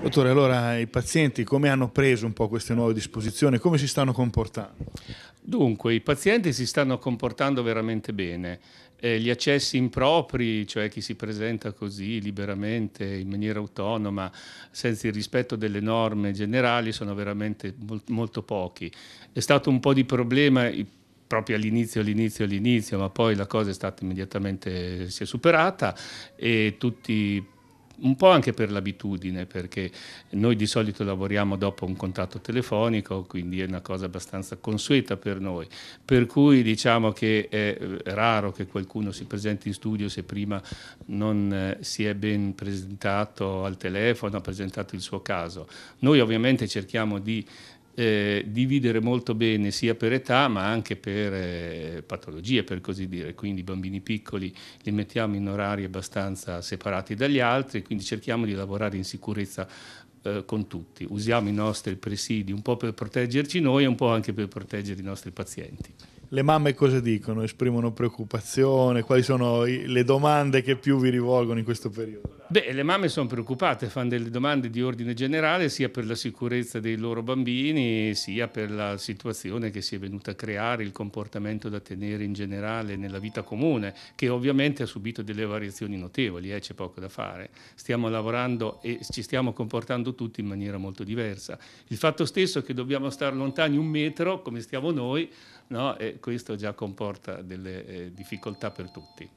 Dottore, allora i pazienti come hanno preso un po' queste nuove disposizioni? Come si stanno comportando? Dunque, i pazienti si stanno comportando veramente bene. Eh, gli accessi impropri, cioè chi si presenta così liberamente, in maniera autonoma, senza il rispetto delle norme generali, sono veramente molt molto pochi. È stato un po' di problema proprio all'inizio, all'inizio, all'inizio, ma poi la cosa è stata immediatamente, si è superata e tutti un po' anche per l'abitudine, perché noi di solito lavoriamo dopo un contatto telefonico, quindi è una cosa abbastanza consueta per noi, per cui diciamo che è eh, raro che qualcuno si presenti in studio se prima non eh, si è ben presentato al telefono, ha presentato il suo caso. Noi ovviamente cerchiamo di eh, dividere molto bene sia per età ma anche per eh, patologie, per così dire. Quindi i bambini piccoli li mettiamo in orari abbastanza separati dagli altri, quindi cerchiamo di lavorare in sicurezza eh, con tutti. Usiamo i nostri presidi un po' per proteggerci noi e un po' anche per proteggere i nostri pazienti le mamme cosa dicono? Esprimono preoccupazione? Quali sono le domande che più vi rivolgono in questo periodo? Beh, le mamme sono preoccupate, fanno delle domande di ordine generale sia per la sicurezza dei loro bambini, sia per la situazione che si è venuta a creare, il comportamento da tenere in generale nella vita comune, che ovviamente ha subito delle variazioni notevoli, eh, c'è poco da fare. Stiamo lavorando e ci stiamo comportando tutti in maniera molto diversa. Il fatto stesso che dobbiamo stare lontani un metro, come stiamo noi, no? e questo già comporta delle eh, difficoltà per tutti.